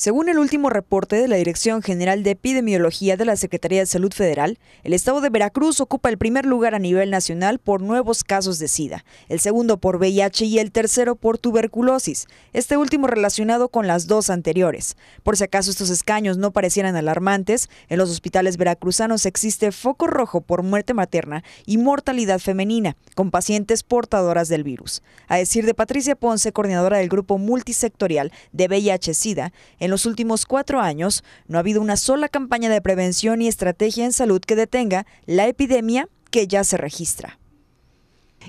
Según el último reporte de la Dirección General de Epidemiología de la Secretaría de Salud Federal, el estado de Veracruz ocupa el primer lugar a nivel nacional por nuevos casos de SIDA, el segundo por VIH y el tercero por tuberculosis, este último relacionado con las dos anteriores. Por si acaso estos escaños no parecieran alarmantes, en los hospitales veracruzanos existe foco rojo por muerte materna y mortalidad femenina, con pacientes portadoras del virus. A decir de Patricia Ponce, coordinadora del grupo multisectorial de VIH-SIDA, en los últimos cuatro años no ha habido una sola campaña de prevención y estrategia en salud que detenga la epidemia que ya se registra.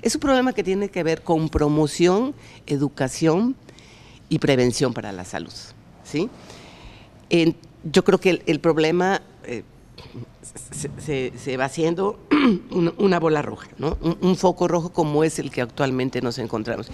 Es un problema que tiene que ver con promoción, educación y prevención para la salud. ¿sí? yo creo que el, problema eh, se, va haciendo una bola roja, un foco rojo como es el que actualmente nos encontramos.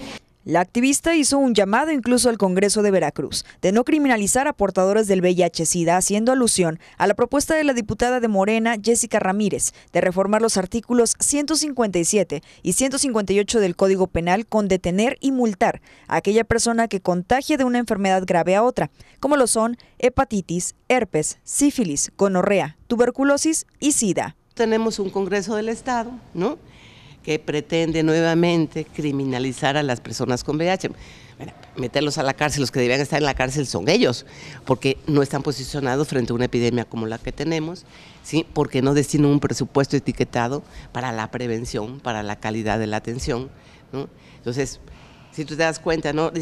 La activista hizo un llamado incluso al Congreso de Veracruz de no criminalizar a portadores del VIH-Sida, haciendo alusión a la propuesta de la diputada de Morena, Jessica Ramírez, de reformar los artículos 157 y 158 del Código Penal con detener y multar a aquella persona que contagie de una enfermedad grave a otra, como lo son hepatitis, herpes, sífilis, gonorrea, tuberculosis y sida. Tenemos un Congreso del Estado, ¿no? que pretende nuevamente criminalizar a las personas con VIH. meterlos a la cárcel, los que deberían estar en la cárcel son ellos, porque no están posicionados frente a una epidemia como la que tenemos, ¿sí? porque no destinan un presupuesto etiquetado para la prevención, para la calidad de la atención. Entonces, si tú te das cuenta, ¿no?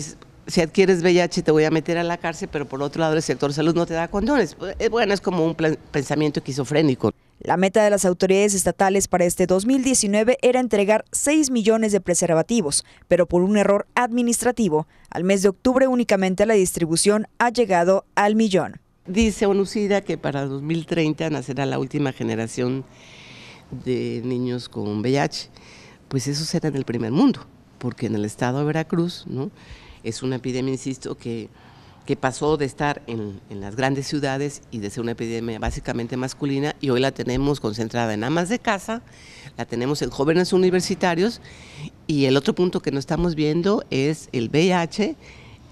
si adquieres VIH te voy a meter a la cárcel, pero por otro lado el sector salud no te da condones. Eh, bueno, es como un pensamiento esquizofrénico. La meta de las autoridades estatales para este 2019 era entregar 6 millones de preservativos, pero por un error administrativo, al mes de octubre únicamente la distribución ha llegado al millón. Dice ONUCIDA que para 2030 nacerá la última generación de niños con VIH. Pues eso será en el primer mundo, porque en el estado de Veracruz ¿no? es una epidemia, insisto, que que pasó de estar en, las grandes ciudades y de ser una epidemia básicamente masculina y hoy la tenemos concentrada en amas de casa, la tenemos en jóvenes universitarios y el otro punto que no estamos viendo es el VIH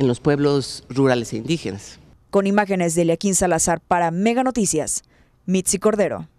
en los pueblos rurales e indígenas. Con imágenes de Leaquín Salazar para Mega Noticias, Mitzi Cordero.